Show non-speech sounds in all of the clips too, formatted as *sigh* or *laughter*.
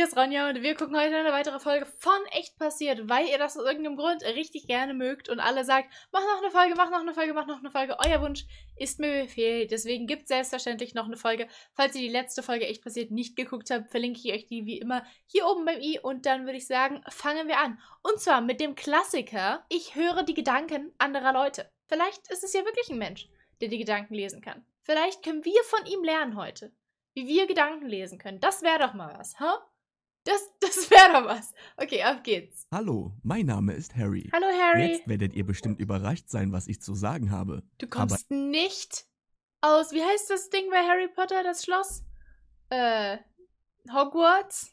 hier ist Ronja und wir gucken heute eine weitere Folge von Echt passiert, weil ihr das aus irgendeinem Grund richtig gerne mögt und alle sagt, mach noch eine Folge, mach noch eine Folge, mach noch eine Folge. Euer Wunsch ist mir Befehl. Deswegen gibt es selbstverständlich noch eine Folge. Falls ihr die letzte Folge Echt passiert nicht geguckt habt, verlinke ich euch die wie immer hier oben beim i und dann würde ich sagen, fangen wir an. Und zwar mit dem Klassiker, ich höre die Gedanken anderer Leute. Vielleicht ist es ja wirklich ein Mensch, der die Gedanken lesen kann. Vielleicht können wir von ihm lernen heute wie wir Gedanken lesen können. Das wäre doch mal was, ha? Huh? Das, das wäre doch was. Okay, auf geht's. Hallo, mein Name ist Harry. Hallo, Harry. Jetzt werdet ihr bestimmt überrascht sein, was ich zu sagen habe. Du kommst Aber nicht aus, wie heißt das Ding bei Harry Potter, das Schloss? Äh, Hogwarts?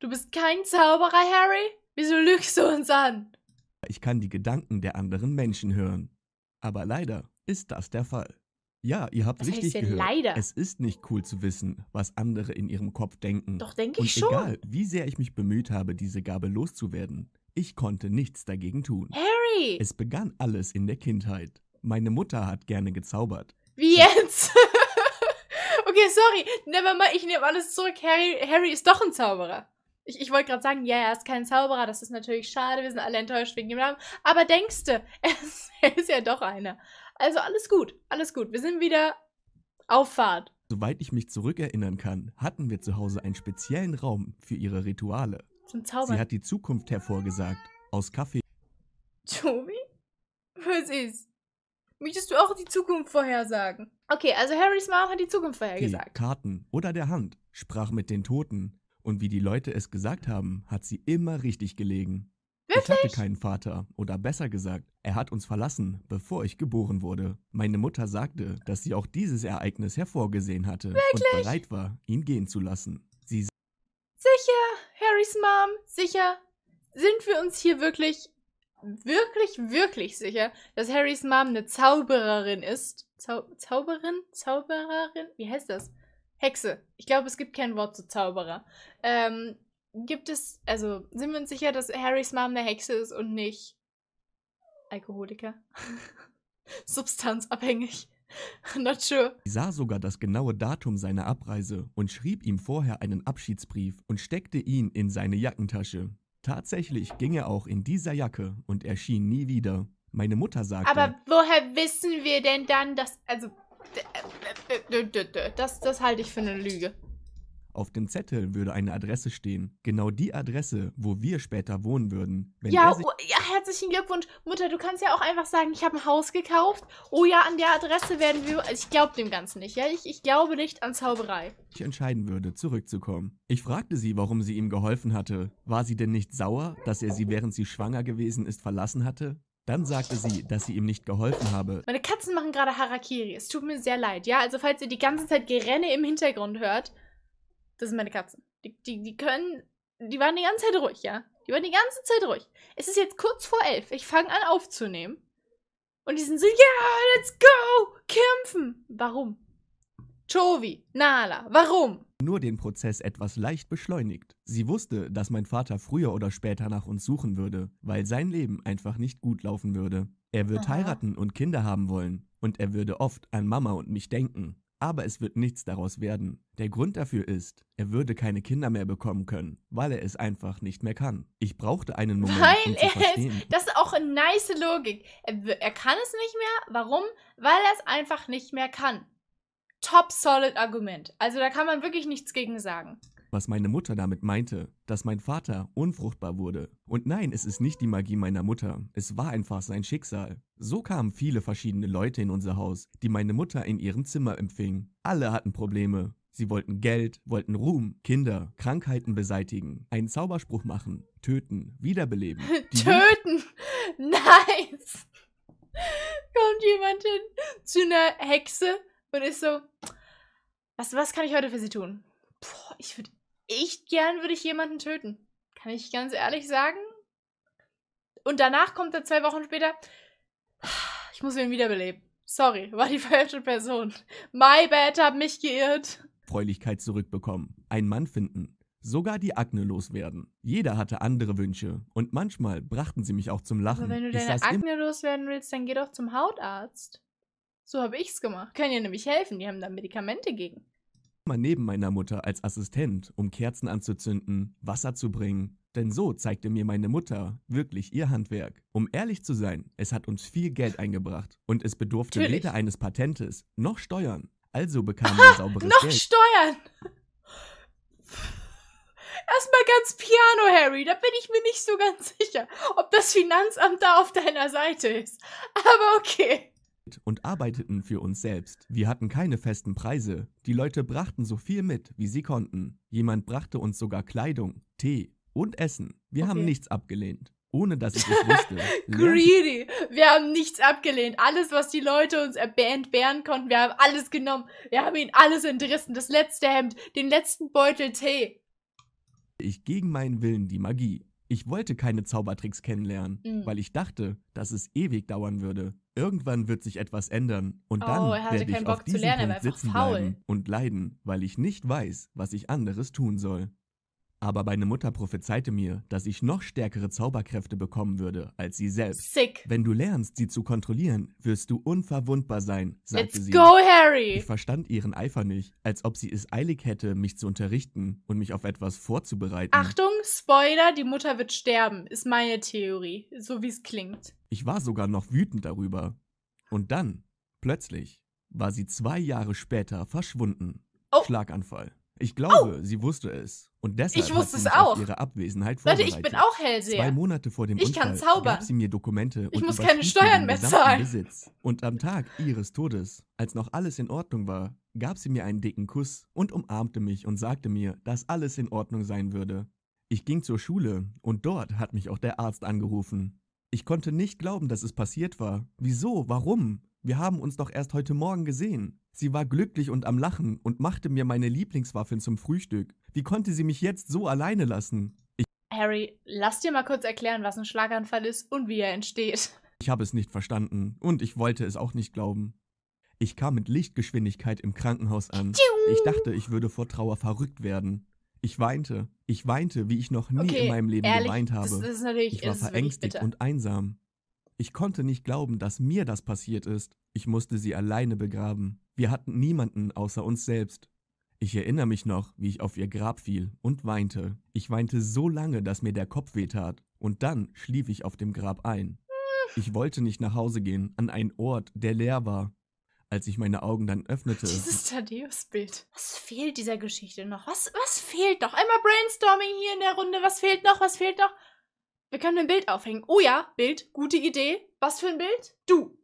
Du bist kein Zauberer, Harry? Wieso lügst du uns an? Ich kann die Gedanken der anderen Menschen hören. Aber leider ist das der Fall. Ja, ihr habt Was richtig gehört. Leider? Es ist nicht cool zu wissen, was andere in ihrem Kopf denken. Doch denke ich schon. egal, wie sehr ich mich bemüht habe, diese Gabe loszuwerden, ich konnte nichts dagegen tun. Harry! Es begann alles in der Kindheit. Meine Mutter hat gerne gezaubert. Wie jetzt? *laughs* okay, sorry. Never mind, ich nehme alles zurück. Harry, Harry ist doch ein Zauberer. Ich, ich wollte gerade sagen, ja, er ist kein Zauberer, das ist natürlich schade, wir sind alle enttäuscht wegen dem Namen. Aber denkst du, *laughs* er ist ja doch einer. Also alles gut, alles gut. Wir sind wieder auf Fahrt. Soweit ich mich zurückerinnern kann, hatten wir zu Hause einen speziellen Raum für ihre Rituale. Zum Zaubern. Sie hat die Zukunft hervorgesagt. Aus Kaffee. Tobi? Was ist? Möchtest du auch die Zukunft vorhersagen? Okay, also Harrys Mom hat die Zukunft vorhergesagt. Die Karten oder der Hand, sprach mit den Toten. Und wie die Leute es gesagt haben, hat sie immer richtig gelegen. Wirklich? Ich hatte keinen Vater. Oder besser gesagt, er hat uns verlassen, bevor ich geboren wurde. Meine Mutter sagte, dass sie auch dieses Ereignis hervorgesehen hatte Wirklich? und bereit war, ihn gehen zu lassen. Sie sicher, Harrys Mom, sicher. Sind wir uns hier wirklich, wirklich, wirklich sicher, dass Harrys Mom eine Zaubererin ist? Zau Zauberin? Zaubererin? Wie heißt das? Hexe. Ich glaube, es gibt kein Wort zu Zauberer. Ähm, gibt es, also sind wir uns sicher, dass Harrys Mom eine Hexe ist und nicht Alkoholiker? *laughs* Substanzabhängig. *laughs* Not sure. Sie sah sogar das genaue Datum seiner Abreise und schrieb ihm vorher einen Abschiedsbrief und steckte ihn in seine Jackentasche. Tatsächlich ging er auch in dieser Jacke und erschien nie wieder. Meine Mutter sagte. Aber woher wissen wir denn dann, dass. Also. Äh, das, das halte ich für eine Lüge. Auf dem Zettel würde eine Adresse stehen. Genau die Adresse, wo wir später wohnen würden. Wenn ja, oh, ja, herzlichen Glückwunsch. Mutter, du kannst ja auch einfach sagen, ich habe ein Haus gekauft. Oh ja, an der Adresse werden wir. Also ich glaube dem Ganzen nicht, ja? Ich, ich glaube nicht an Zauberei. Ich entscheiden würde, zurückzukommen. Ich fragte sie, warum sie ihm geholfen hatte. War sie denn nicht sauer, dass er sie, während sie schwanger gewesen ist, verlassen hatte? Dann sagte sie, dass sie ihm nicht geholfen habe. Meine Katzen machen gerade Harakiri. Es tut mir sehr leid, ja? Also falls ihr die ganze Zeit Gerenne im Hintergrund hört, das sind meine Katzen. Die, die, die können. Die waren die ganze Zeit ruhig, ja? Die waren die ganze Zeit ruhig. Es ist jetzt kurz vor elf. Ich fange an aufzunehmen. Und die sind so, ja, yeah, let's go! Kämpfen! Warum? Chovi, Nala, warum? Nur den Prozess etwas leicht beschleunigt. Sie wusste, dass mein Vater früher oder später nach uns suchen würde, weil sein Leben einfach nicht gut laufen würde. Er wird Aha. heiraten und Kinder haben wollen, und er würde oft an Mama und mich denken. Aber es wird nichts daraus werden. Der Grund dafür ist, er würde keine Kinder mehr bekommen können, weil er es einfach nicht mehr kann. Ich brauchte einen Moment, weil um zu verstehen. Ist, das ist auch eine nice Logik. Er, er kann es nicht mehr. Warum? Weil er es einfach nicht mehr kann. Top solid Argument. Also da kann man wirklich nichts gegen sagen was meine Mutter damit meinte, dass mein Vater unfruchtbar wurde. Und nein, es ist nicht die Magie meiner Mutter, es war einfach sein Schicksal. So kamen viele verschiedene Leute in unser Haus, die meine Mutter in ihrem Zimmer empfing. Alle hatten Probleme. Sie wollten Geld, wollten Ruhm, Kinder, Krankheiten beseitigen, einen Zauberspruch machen, töten, wiederbeleben. *laughs* töten! *laughs* Nice! Kommt jemand hin zu einer Hexe und ist so, was, was kann ich heute für sie tun? Boah, ich würde echt gern würde ich jemanden töten. Kann ich ganz ehrlich sagen. Und danach kommt er zwei Wochen später. Ich muss ihn wiederbeleben. Sorry, war die *laughs* falsche Person. My bad, hab mich geirrt. Fräulichkeit zurückbekommen, Ein Mann finden, sogar die Akne loswerden. Jeder hatte andere Wünsche und manchmal brachten sie mich auch zum Lachen. Aber wenn du deine Akne loswerden willst, dann geh doch zum Hautarzt. So habe ich's gemacht. Können dir nämlich helfen, die haben da Medikamente gegen mal neben meiner Mutter als Assistent, um Kerzen anzuzünden, Wasser zu bringen. Denn so zeigte mir meine Mutter wirklich ihr Handwerk. Um ehrlich zu sein, es hat uns viel Geld eingebracht und es bedurfte Natürlich. weder eines Patentes noch Steuern. Also bekam *laughs* wir sauberes noch Geld. Noch Steuern! Erstmal ganz piano, Harry. Da bin ich mir nicht so ganz sicher, ob das Finanzamt da auf deiner Seite ist. Aber okay und arbeiteten für uns selbst. Wir hatten keine festen Preise. Die Leute brachten so viel mit, wie sie konnten. Jemand brachte uns sogar Kleidung, Tee und Essen. Wir okay. haben nichts abgelehnt. Ohne dass ich es wusste. *laughs* Greedy. Wir haben nichts abgelehnt. Alles, was die Leute uns äh, entbehren konnten, wir haben alles genommen. Wir haben ihnen alles entrissen. Das letzte Hemd, den letzten Beutel Tee. Ich gegen meinen Willen die Magie. Ich wollte keine Zaubertricks kennenlernen, mhm. weil ich dachte, dass es ewig dauern würde. Irgendwann wird sich etwas ändern und oh, dann oh, werde ich Bock auf diesem lernen, Punkt sitzen faul. bleiben und leiden, weil ich nicht weiß, was ich anderes tun soll. Aber meine Mutter prophezeite mir, dass ich noch stärkere Zauberkräfte bekommen würde als sie selbst. Sick. Wenn du lernst, sie zu kontrollieren, wirst du unverwundbar sein, sagte Let's sie. Go, Harry! Ich verstand ihren Eifer nicht, als ob sie es eilig hätte, mich zu unterrichten und mich auf etwas vorzubereiten. Achtung, Spoiler, die Mutter wird sterben, ist meine Theorie, so wie es klingt. Ich war sogar noch wütend darüber. Und dann, plötzlich, war sie zwei Jahre später verschwunden. Oh. Schlaganfall. Ich glaube, oh. sie wusste es. Und deshalb ich wusste hat sie es auch. ihre Abwesenheit Leute, ich bin auch Hellseher. Zwei Monate vor dem ich Unfall kann zaubern. gab sie mir Dokumente ich und muss keine Steuern mehr zahlen. Besitz. Und am Tag ihres Todes, als noch alles in Ordnung war, gab sie mir einen dicken Kuss und umarmte mich und sagte mir, dass alles in Ordnung sein würde. Ich ging zur Schule und dort hat mich auch der Arzt angerufen. Ich konnte nicht glauben, dass es passiert war. Wieso? Warum? Wir haben uns doch erst heute Morgen gesehen. Sie war glücklich und am Lachen und machte mir meine Lieblingswaffeln zum Frühstück. Wie konnte sie mich jetzt so alleine lassen? Ich Harry, lass dir mal kurz erklären, was ein Schlaganfall ist und wie er entsteht. Ich habe es nicht verstanden und ich wollte es auch nicht glauben. Ich kam mit Lichtgeschwindigkeit im Krankenhaus an. Ich dachte, ich würde vor Trauer verrückt werden. Ich weinte. Ich weinte, wie ich noch nie okay, in meinem Leben ehrlich, geweint habe. Das, das ich war verängstigt und einsam. Ich konnte nicht glauben, dass mir das passiert ist. Ich musste sie alleine begraben. Wir hatten niemanden außer uns selbst. Ich erinnere mich noch, wie ich auf ihr Grab fiel und weinte. Ich weinte so lange, dass mir der Kopf wehtat. Und dann schlief ich auf dem Grab ein. Ich wollte nicht nach Hause gehen, an einen Ort, der leer war. Als ich meine Augen dann öffnete. Dieses Thaddeus-Bild. Was fehlt dieser Geschichte noch? Was, was fehlt noch? Einmal Brainstorming hier in der Runde. Was fehlt noch? Was fehlt noch? Wir können ein Bild aufhängen. Oh ja, Bild, gute Idee. Was für ein Bild? Du.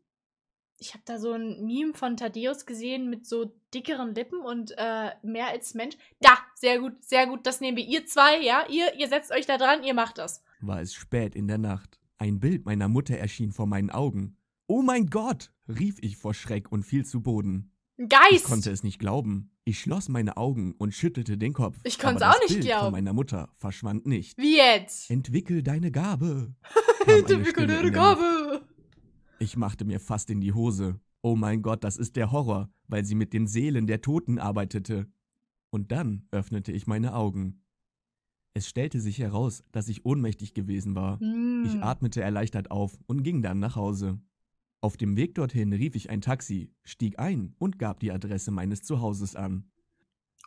Ich habe da so ein Meme von Thaddeus gesehen mit so dickeren Lippen und äh, mehr als Mensch. Da, sehr gut, sehr gut. Das nehmen wir. Ihr zwei, ja? Ihr, ihr setzt euch da dran, ihr macht das. War es spät in der Nacht. Ein Bild meiner Mutter erschien vor meinen Augen. Oh mein Gott! rief ich vor Schreck und fiel zu Boden. Geist! Ich konnte es nicht glauben. Ich schloss meine Augen und schüttelte den Kopf. Ich konnte es auch nicht Bild glauben. Von meiner Mutter verschwand nicht. Wie jetzt? Entwickel deine Gabe. *laughs* Entwickel deine Gabe. Ich machte mir fast in die Hose. Oh mein Gott, das ist der Horror, weil sie mit den Seelen der Toten arbeitete. Und dann öffnete ich meine Augen. Es stellte sich heraus, dass ich ohnmächtig gewesen war. Mm. Ich hm. atmete erleichtert auf und ging dann nach Hause. Auf dem Weg dorthin rief ich ein Taxi, stieg ein und gab die Adresse meines Zuhauses an.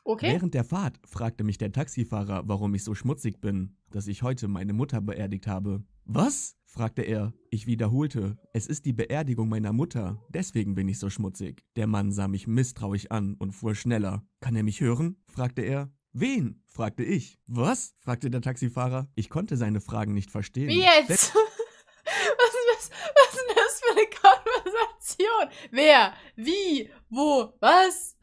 Okay. Während der Fahrt fragte mich der Taxifahrer, warum ich so schmutzig bin, dass ich heute meine Mutter beerdigt habe. Was? fragte er. Ich wiederholte, es ist die Beerdigung meiner Mutter, deswegen bin ich so schmutzig. Der Mann sah mich misstrauisch an und fuhr schneller. Kann er mich hören? fragte er. Wen? fragte ich. Was? fragte der Taxifahrer. Ich konnte seine Fragen nicht verstehen. Wie jetzt? Information. Wer, wie, wo, was?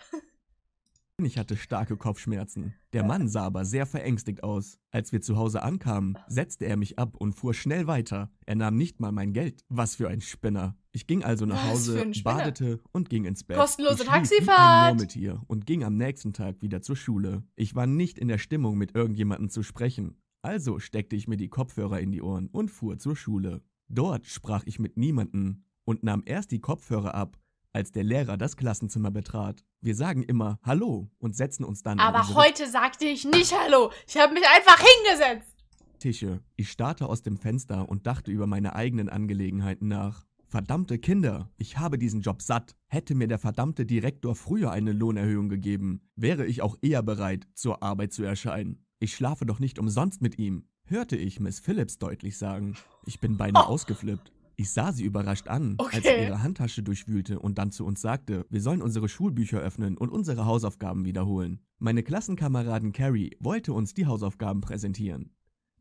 Ich hatte starke Kopfschmerzen. Der Mann sah aber sehr verängstigt aus. Als wir zu Hause ankamen, setzte er mich ab und fuhr schnell weiter. Er nahm nicht mal mein Geld. Was für ein Spinner. Ich ging also nach Was Hause, badete und ging ins Bett. Kostenlose ich Taxifahrt. Ein und ging am nächsten Tag wieder zur Schule. Ich war nicht in der Stimmung, mit irgendjemandem zu sprechen. Also steckte ich mir die Kopfhörer in die Ohren und fuhr zur Schule. Dort sprach ich mit niemandem und nahm erst die Kopfhörer ab, als der Lehrer das Klassenzimmer betrat. Wir sagen immer Hallo und setzen uns dann. Aber heute sagte ich nicht Hallo. Ich habe mich einfach hingesetzt. Tische. Ich starrte aus dem Fenster und dachte über meine eigenen Angelegenheiten nach. Verdammte Kinder, ich habe diesen Job satt. Hätte mir der verdammte Direktor früher eine Lohnerhöhung gegeben, wäre ich auch eher bereit, zur Arbeit zu erscheinen. Ich schlafe doch nicht umsonst mit ihm, hörte ich Miss Phillips deutlich sagen. Ich bin beinahe oh. ausgeflippt. Ich sah sie überrascht an, okay. als sie ihre Handtasche durchwühlte und dann zu uns sagte, wir sollen unsere Schulbücher öffnen und unsere Hausaufgaben wiederholen. Meine Klassenkameradin Carrie wollte uns die Hausaufgaben präsentieren.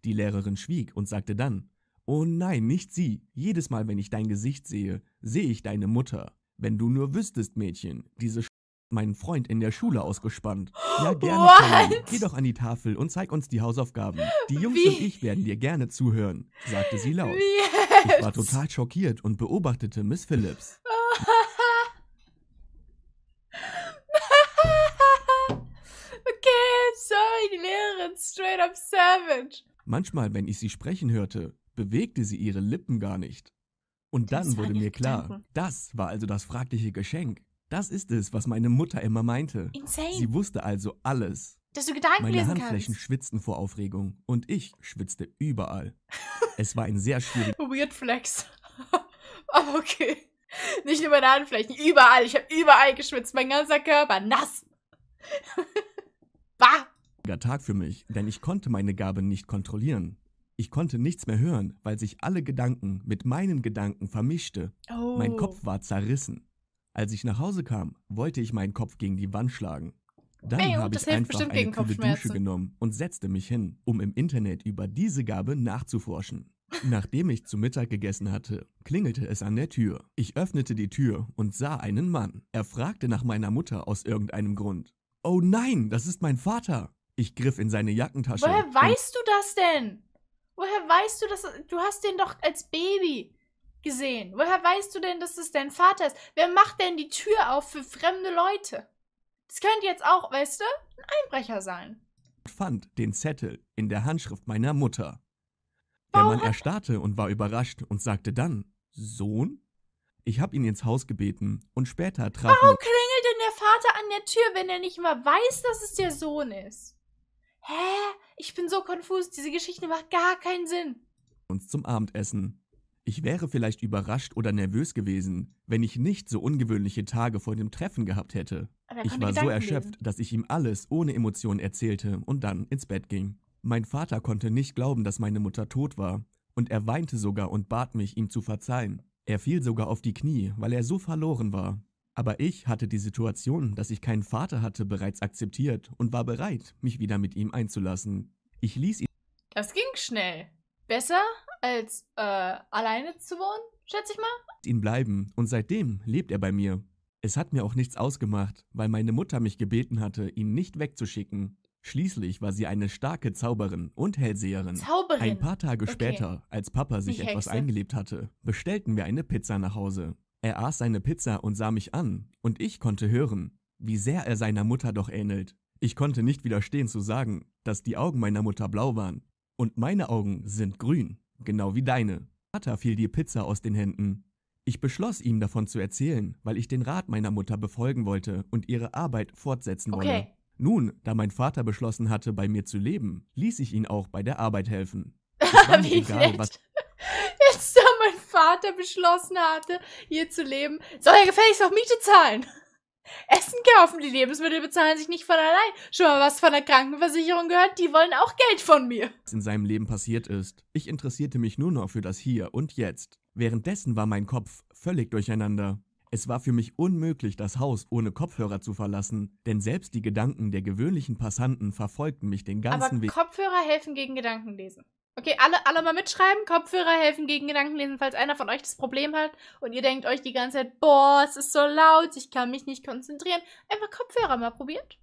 Die Lehrerin schwieg und sagte dann, Oh nein, nicht sie. Jedes Mal, wenn ich dein Gesicht sehe, sehe ich deine Mutter. Wenn du nur wüsstest, Mädchen, diese Sch meinen Freund in der Schule ausgespannt. Ja, gerne. What? Geh doch an die Tafel und zeig uns die Hausaufgaben. Die Jungs Wie? und ich werden dir gerne zuhören, sagte sie laut. Wie? Ich war total schockiert und beobachtete Miss Phillips. *laughs* okay, sorry, die Lehrerin, straight up savage. Manchmal, wenn ich sie sprechen hörte, bewegte sie ihre Lippen gar nicht. Und dann wurde mir klar, das war also das fragliche Geschenk. Das ist es, was meine Mutter immer meinte. Insane. Sie wusste also alles. Dass du Gedanken Meine lesen kannst. Meine Handflächen schwitzten vor Aufregung und ich schwitzte überall. *laughs* es war ein sehr schwieriger... Weird Flex. *laughs* Aber okay. Nicht nur meine Handflächen, überall. Ich habe überall geschwitzt, mein ganzer Körper nass. *laughs* bah! Tag für mich, denn ich konnte meine Gabe nicht kontrollieren. Ich konnte nichts mehr hören, weil sich alle Gedanken mit meinen Gedanken vermischte. Oh. Mein Kopf war zerrissen. Als ich nach Hause kam, wollte ich meinen Kopf gegen die Wand schlagen. Dann habe ich einfach eine kühle Dusche genommen und setzte mich hin, um im Internet über diese Gabe nachzuforschen. Nachdem ich zu Mittag gegessen hatte, klingelte es an der Tür. Ich öffnete die Tür und sah einen Mann. Er fragte nach meiner Mutter aus irgendeinem Grund. Oh nein, das ist mein Vater! Ich griff in seine Jackentasche. Woher weißt du das denn? Woher weißt du das? Du hast den doch als Baby gesehen. Woher weißt du denn, dass es dein Vater ist? Wer macht denn die Tür auf für fremde Leute? Das könnte jetzt auch, weißt du, ein Einbrecher sein. Fand den Zettel in der Handschrift meiner Mutter. Der Mann erstarrte und war überrascht und sagte dann: Sohn? Ich hab ihn ins Haus gebeten und später traf. Warum klingelt denn der Vater an der Tür, wenn er nicht mal weiß, dass es der Sohn ist? Hä? Ich bin so konfus, diese Geschichte macht gar keinen Sinn. Uns zum Abendessen. Ich wäre vielleicht überrascht oder nervös gewesen, wenn ich nicht so ungewöhnliche Tage vor dem Treffen gehabt hätte. Ich war so erschöpft, lesen. dass ich ihm alles ohne Emotionen erzählte und dann ins Bett ging. Mein Vater konnte nicht glauben, dass meine Mutter tot war, und er weinte sogar und bat mich, ihm zu verzeihen. Er fiel sogar auf die Knie, weil er so verloren war. Aber ich hatte die Situation, dass ich keinen Vater hatte, bereits akzeptiert und war bereit, mich wieder mit ihm einzulassen. Ich ließ ihn. Das ging schnell besser als äh, alleine zu wohnen, schätze ich mal. Ihn bleiben und seitdem lebt er bei mir. Es hat mir auch nichts ausgemacht, weil meine Mutter mich gebeten hatte, ihn nicht wegzuschicken. Schließlich war sie eine starke Zauberin und Hellseherin. Zauberin. Ein paar Tage okay. später, als Papa sich Nicht etwas Hexe. eingelebt hatte, bestellten wir eine Pizza nach Hause. Er aß seine Pizza und sah mich an, und ich konnte hören, wie sehr er seiner Mutter doch ähnelt. Ich konnte nicht widerstehen zu sagen, dass die Augen meiner Mutter blau waren. Und meine Augen sind grün, genau wie deine. Vater fiel die Pizza aus den Händen. Ich beschloss, ihm davon zu erzählen, weil ich den Rat meiner Mutter befolgen wollte und ihre Arbeit fortsetzen okay. wolle. Nun, da mein Vater beschlossen hatte, bei mir zu leben, ließ ich ihn auch bei der Arbeit helfen. *laughs* Wie egal, was Jetzt, da mein Vater beschlossen hatte, hier zu leben, soll er gefälligst auch Miete zahlen. Essen kaufen, die Lebensmittel bezahlen sich nicht von allein. Schon mal was von der Krankenversicherung gehört, die wollen auch Geld von mir. Was in seinem Leben passiert ist. Ich interessierte mich nur noch für das Hier und Jetzt. Währenddessen war mein Kopf völlig durcheinander. Es war für mich unmöglich, das Haus ohne Kopfhörer zu verlassen, denn selbst die Gedanken der gewöhnlichen Passanten verfolgten mich den ganzen Aber Weg. Kopfhörer helfen gegen Gedankenlesen. Okay, alle, alle mal mitschreiben. Kopfhörer helfen gegen Gedankenlesen, falls einer von euch das Problem hat und ihr denkt euch die ganze Zeit, boah, es ist so laut, ich kann mich nicht konzentrieren. Einfach Kopfhörer mal probiert.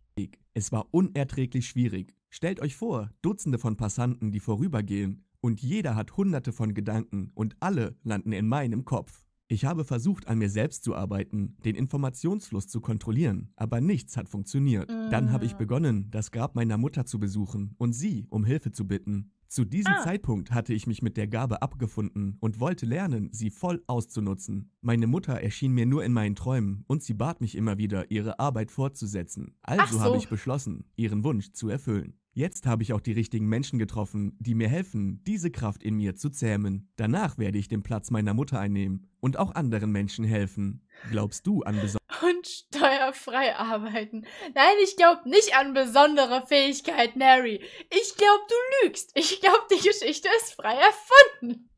Es war unerträglich schwierig. Stellt euch vor, Dutzende von Passanten, die vorübergehen, und jeder hat hunderte von Gedanken und alle landen in meinem Kopf. Ich habe versucht, an mir selbst zu arbeiten, den Informationsfluss zu kontrollieren, aber nichts hat funktioniert. Dann habe ich mm. begonnen, das Grab meiner Mutter zu besuchen und sie um Hilfe zu bitten. Zu diesem ah. Zeitpunkt hatte ich mich mit der Gabe abgefunden und wollte lernen, sie voll auszunutzen. Meine Mutter erschien mir nur in meinen Träumen und sie bat mich immer wieder, ihre Arbeit fortzusetzen. Also so. habe ich beschlossen, ihren Wunsch zu erfüllen. Jetzt habe ich auch die richtigen Menschen getroffen, die mir helfen, diese Kraft in mir zu zähmen. Danach werde ich den Platz meiner Mutter einnehmen und auch anderen Menschen helfen. Glaubst du an besondere *laughs* und steuerfrei arbeiten. Nein, ich glaube nicht an besondere Fähigkeiten, Harry. Ich glaube, du lügst. Ich glaube, die Geschichte ist frei erfunden.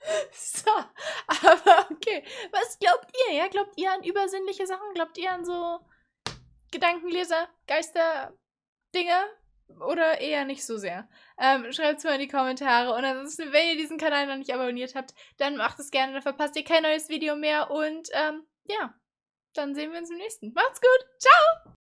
*laughs* So, aber okay. Was glaubt ihr? Ja, glaubt ihr an übersinnliche Sachen? Glaubt ihr an so Gedankenleser, Geister, Dinge? Oder eher nicht so sehr. Ähm, Schreibt es mal in die Kommentare. Und ansonsten, wenn ihr diesen Kanal noch nicht abonniert habt, dann macht es gerne, dann verpasst ihr kein neues Video mehr. Und ähm, ja, dann sehen wir uns im nächsten. Macht's gut. Ciao.